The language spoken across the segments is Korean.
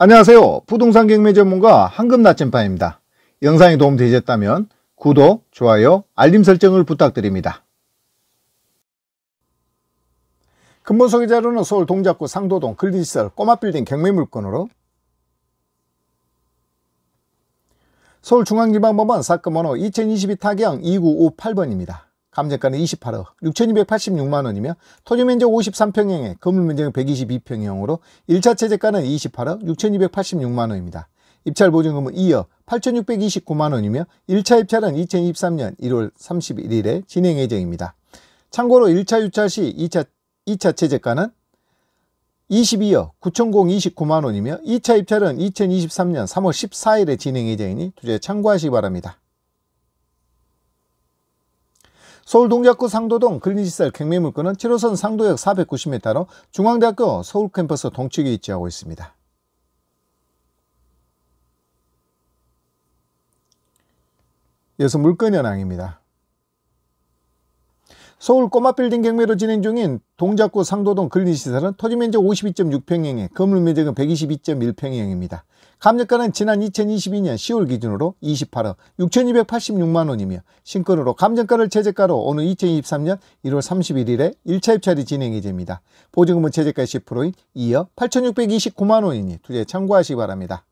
안녕하세요. 부동산 경매 전문가 황금 나침반입니다. 영상이 도움되셨다면 구독, 좋아요, 알림 설정을 부탁드립니다. 근본 소개 자료는 서울 동작구 상도동 근린시설 꼬마빌딩 경매 물건으로 서울중앙지방법원 사건 번호 2022 타경 2958번입니다. 감정가는 28억 6,286만원이며 토지면적 53평형에 건물면적은 122평형으로 1차 체제가는 28억 6,286만원입니다. 입찰 보증금은 2억 8,629만원이며 1차 입찰은 2023년 1월 31일에 진행 예정입니다. 참고로 1차 유찰 시 2차, 2차 체제가는 22억 9,029만원이며 2차 입찰은 2023년 3월 14일에 진행 예정이니 투자에 참고하시기 바랍니다. 서울 동작구 상도동 근린시설 경매물건은 7호선 상도역 490m로 중앙대학교 서울캠퍼스 동측에 위치하고 있습니다. 이어서 물건 현황입니다. 서울 꼬마빌딩 경매로 진행 중인 동작구 상도동 근린시설은 토지면적 52.6평형에 건물면적은 122.1평형입니다. 감정가는 지난 2022년 10월 기준으로 28억 6,286만원이며 신건으로 감정가를 최저가로 오는 2023년 1월 31일에 1차 입찰이 진행 이됩니다 보증금은 최저가 10%인 2억 8,629만원이니 투자에 참고하시기 바랍니다.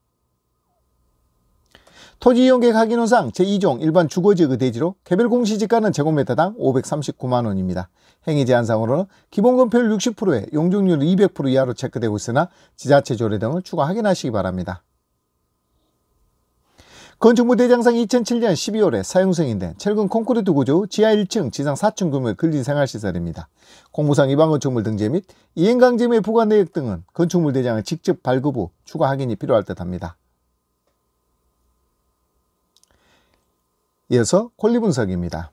토지이용계획학인원상 제2종 일반 주거지역의 그 대지로 개별 공시지가는 제곱미터당 539만원입니다. 행위제한상으로는 기본금표율 60%에 용적률 200% 이하로 체크되고 있으나 지자체 조례 등을 추가 확인하시기 바랍니다. 건축물 대장상 2007년 12월에 사용승 인된 철근 콘크리트 구조 지하 1층, 지상 4층 규모의 근린생활시설입니다. 공무상 위반 건축물 등재 및이행강제및부관내역 등은 건축물 대장을 직접 발급 후 추가 확인이 필요할 듯합니다. 이어서 권리분석입니다.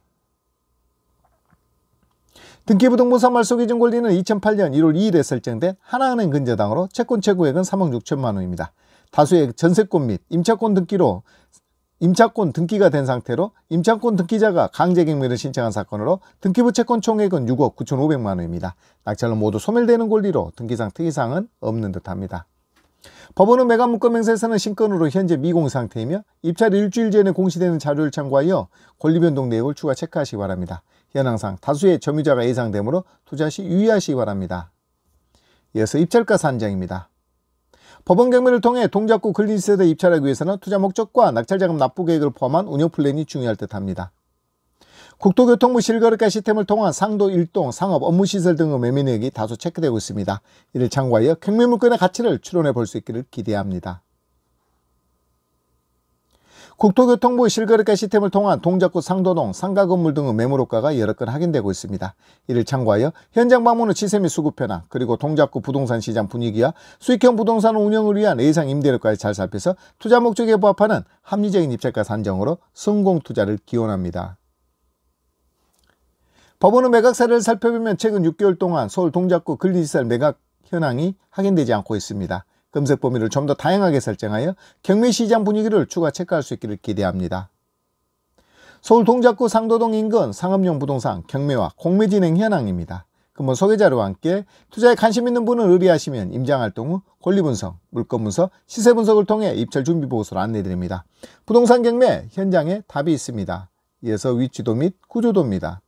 등기부등본상 말소기준 권리는 2008년 1월 2일에 설정된 하나은행 근저당으로 채권 최고액은 3억 6천만 원입니다. 다수의 전세권 및 임차권 등기로 임차권 등기가 된 상태로 임차권 등기자가 강제경매를 신청한 사건으로 등기부 채권 총액은 6억 9,500만 원입니다. 낙찰로 모두 소멸되는 권리로 등기상 특이사항은 없는 듯합니다. 법원은 매각 물권 행사에서는 신건으로 현재 미공 상태이며 입찰 일주일 전에 공시되는 자료를 참고하여 권리변동 내역을 추가 체크하시기 바랍니다. 현황상 다수의 점유자가 예상되므로 투자 시 유의하시기 바랍니다. 이어서 입찰가 산정입니다. 법원 경매를 통해 동작구 근린시세대 입찰하기 위해서는 투자 목적과 낙찰자금 납부 계획을 포함한 운영 플랜이 중요할 듯합니다. 국토교통부 실거래가 시스템을 통한 상도 1동 상업 업무시설 등의 매매 내역이 다소 체크되고 있습니다. 이를 참고하여 경매물건의 가치를 추론해 볼 수 있기를 기대합니다. 국토교통부 실거래가 시스템을 통한 동작구 상도동 상가 건물 등의 매물호가가 여러 건 확인되고 있습니다. 이를 참고하여 현장 방문 의 시세 및 수급 변화 그리고 동작구 부동산 시장 분위기와 수익형 부동산 운영을 위한 예상 임대료까지 잘 살펴서 투자 목적에 부합하는 합리적인 입찰가 산정으로 성공 투자를 기원합니다. 법원의 매각 사례를 살펴보면 최근 6개월 동안 서울 동작구 근린지설 매각 현황이 확인되지 않고 있습니다. 검색 범위를 좀 더 다양하게 설정하여 경매시장 분위기를 추가 체크할 수 있기를 기대합니다. 서울 동작구 상도동 인근 상업용 부동산 경매와 공매 진행 현황입니다. 금번 소개자료와 함께 투자에 관심 있는 분을 의뢰하시면 임장활동 후 권리분석, 물건분석, 시세분석을 통해 입찰 준비보고서를 안내드립니다. 부동산 경매 현장에 답이 있습니다. 이어서 위치도 및 구조도입니다.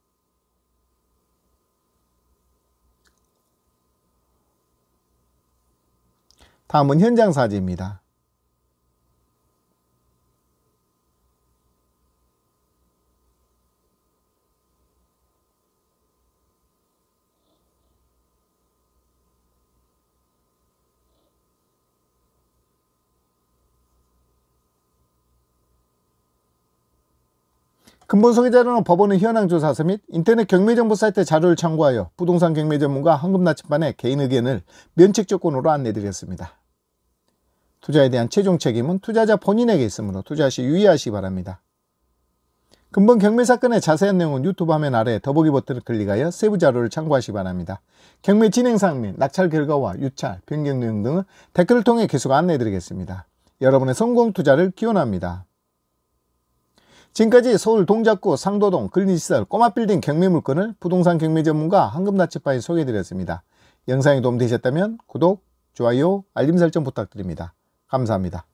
다음은 현장 사진입니다. 근본 소개자료는 법원의 현황조사서 및 인터넷 경매정보 사이트 자료를 참고하여 부동산 경매 전문가 황금나침반의 개인 의견을 면책 조건으로 안내드렸습니다. 투자에 대한 최종 책임은 투자자 본인에게 있으므로 투자 시 유의하시기 바랍니다. 금번 경매 사건의 자세한 내용은 유튜브 화면 아래 더보기 버튼을 클릭하여 세부 자료를 참고하시기 바랍니다. 경매 진행사및 낙찰 결과와 유찰, 변경 내용 등은 댓글을 통해 계속 안내해드리겠습니다. 여러분의 성공 투자를 기원합니다. 지금까지 서울 동작구 상도동 근린시설 꼬마빌딩 경매 물건을 부동산 경매 전문가 황금나치파에 소개해드렸습니다. 영상이 도움되셨다면 구독, 좋아요, 알림 설정 부탁드립니다. 감사합니다.